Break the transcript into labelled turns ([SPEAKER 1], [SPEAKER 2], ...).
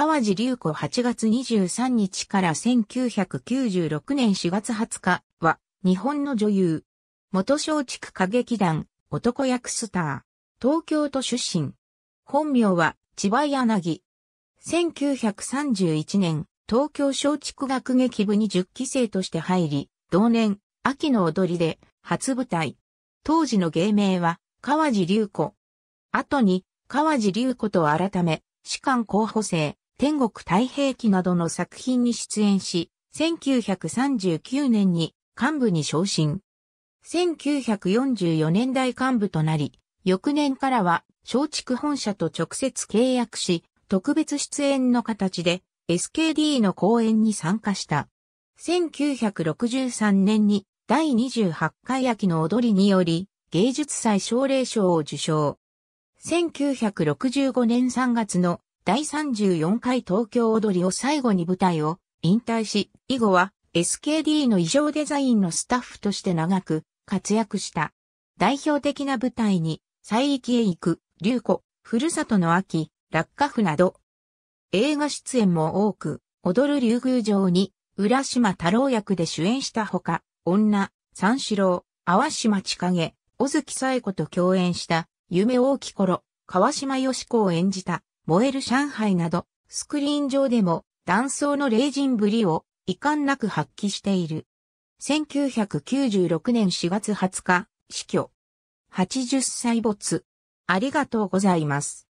[SPEAKER 1] 川地隆子8月23日から1996
[SPEAKER 2] 年4月20日は、日本の女優。元松竹歌劇団、男役スター。東京都出身。本名は、千葉柳。1931年、東京松竹学劇部に10期生として入り、同年、秋の踊りで、初舞台。当時の芸名は、川地隆子。後に、川地隆子と改め、士官候補生、天国太平記などの作品に出演し、1939年に幹部に昇進。1944年代幹部となり、翌年からは松竹本社と直接契約し、特別出演の形で SKD の公演に参加した。1963年に第28回秋の踊りにより芸術祭奨励賞を受賞。1965年3月の第34回東京踊りを最後に舞台を引退し、以後は SKD の異常デザインのスタッフとして長く活躍した。代表的な舞台に、西域へ行く、竜子、ふるさとの秋、落下府など、映画出演も多く、踊る竜宮城に、浦島太郎役で主演したほか、女、三四郎、淡島千景、小月江子と共演した、夢大き頃、川島よし子を演じた。燃える上海など、スクリーン上でも、断層の霊人ぶりを、遺憾なく発揮している。1996年4月20日、死去。
[SPEAKER 1] 80歳没。ありがとうございます。